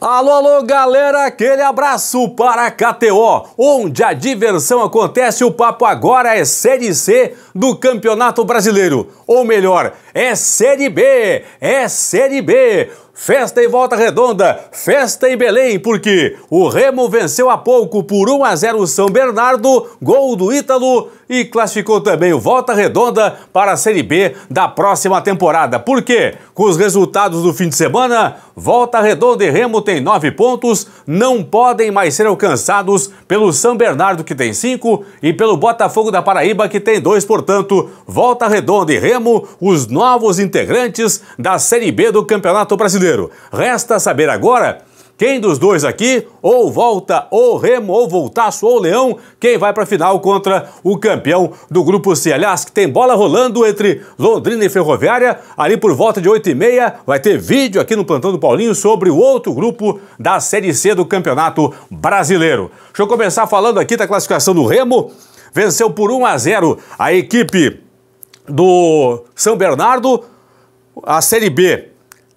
Alô, alô, galera, aquele abraço para a KTO, onde a diversão acontece. O papo agora é Série C do Campeonato Brasileiro, ou melhor, é Série B, é Série B. Festa em Volta Redonda, festa em Belém, porque o Remo venceu há pouco por 1 a 0 o São Bernardo, gol do Ítalo e classificou também o Volta Redonda para a Série B da próxima temporada. Por quê? Com os resultados do fim de semana, Volta Redonda e Remo têm nove pontos, não podem mais ser alcançados pelo São Bernardo, que tem cinco, e pelo Botafogo da Paraíba, que tem dois. Portanto, Volta Redonda e Remo, os nove novos integrantes da Série B do Campeonato Brasileiro. Resta saber agora quem dos dois aqui, ou volta ou Remo, ou Voltaço ou Leão, quem vai para a final contra o campeão do Grupo C. Aliás, que tem bola rolando entre Londrina e Ferroviária, ali por volta de 8 e meia, vai ter vídeo aqui no Plantão do Paulinho sobre o outro grupo da Série C do Campeonato Brasileiro. Deixa eu começar falando aqui da classificação do Remo, venceu por 1 a 0 a equipe do São Bernardo, a Série B.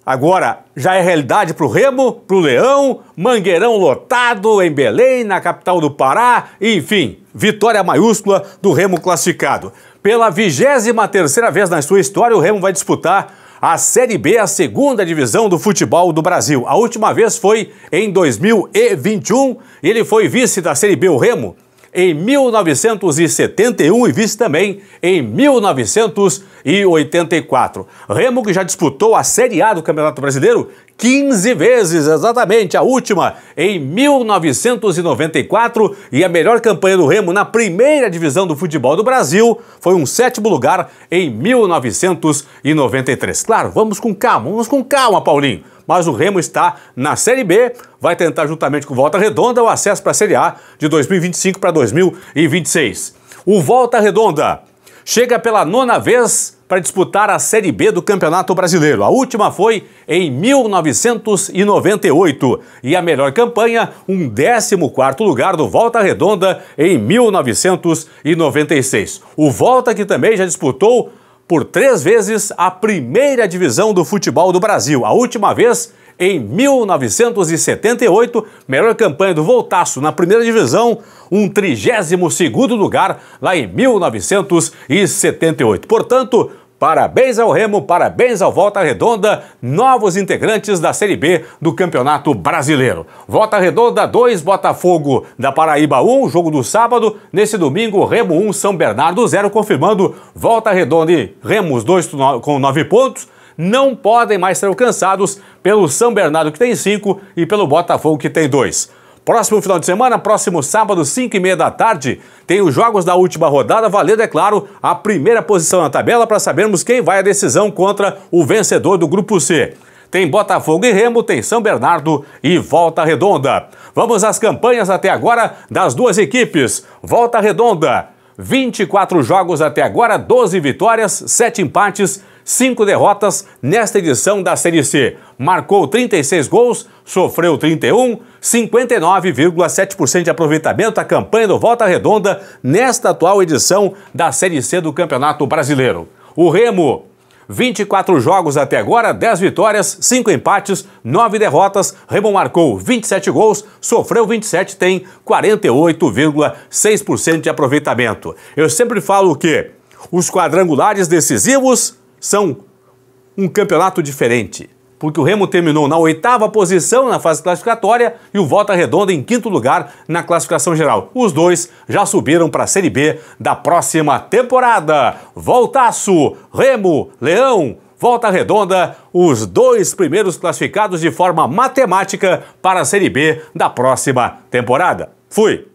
Agora já é realidade para o Remo, para o Leão, Mangueirão lotado em Belém, na capital do Pará, enfim, vitória maiúscula do Remo classificado. Pela vigésima terceira vez na sua história, o Remo vai disputar a Série B, a segunda divisão do futebol do Brasil. A última vez foi em 2021 e ele foi vice da Série B, o Remo, em 1971 e vice também em 1984. Remo que já disputou a Série A do Campeonato Brasileiro, 15 vezes exatamente, a última em 1994 e a melhor campanha do Remo na primeira divisão do futebol do Brasil foi um sétimo lugar em 1993. Claro, vamos com calma, vamos com calma, Paulinho. Mas o Remo está na Série B, vai tentar juntamente com Volta Redonda o acesso para a Série A de 2025 para 2026. O Volta Redonda chega pela nona vez para disputar a Série B do Campeonato Brasileiro. A última foi em 1998 e a melhor campanha, um 14º lugar do Volta Redonda em 1996. O Volta que também já disputou por três vezes a primeira divisão do futebol do Brasil. A última vez em 1978, melhor campanha do Voltaço na primeira divisão, um 32 segundo lugar lá em 1978. Portanto, Parabéns ao Remo, parabéns ao Volta Redonda, novos integrantes da Série B do Campeonato Brasileiro. Volta Redonda 2, Botafogo da Paraíba 1, um, jogo do sábado. Nesse domingo, Remo 1, um, São Bernardo 0, confirmando Volta Redonda e Remo os dois com 9 pontos. Não podem mais ser alcançados pelo São Bernardo, que tem 5, e pelo Botafogo, que tem 2. Próximo final de semana, próximo sábado, 5 e meia da tarde, tem os jogos da última rodada, valendo, é claro, a primeira posição na tabela para sabermos quem vai à decisão contra o vencedor do Grupo C. Tem Botafogo e Remo, tem São Bernardo e Volta Redonda. Vamos às campanhas até agora das duas equipes. Volta Redonda, 24 jogos até agora, 12 vitórias, 7 empates cinco derrotas nesta edição da Série C. Marcou 36 gols, sofreu 31, 59,7% de aproveitamento a campanha do Volta Redonda nesta atual edição da Série C do Campeonato Brasileiro. O Remo 24 jogos até agora, 10 vitórias, 5 empates, 9 derrotas. Remo marcou 27 gols, sofreu 27, tem 48,6% de aproveitamento. Eu sempre falo que os quadrangulares decisivos são um campeonato diferente, porque o Remo terminou na oitava posição na fase classificatória e o Volta Redonda em quinto lugar na classificação geral. Os dois já subiram para a Série B da próxima temporada. Voltaço, Remo, Leão, Volta Redonda, os dois primeiros classificados de forma matemática para a Série B da próxima temporada. Fui!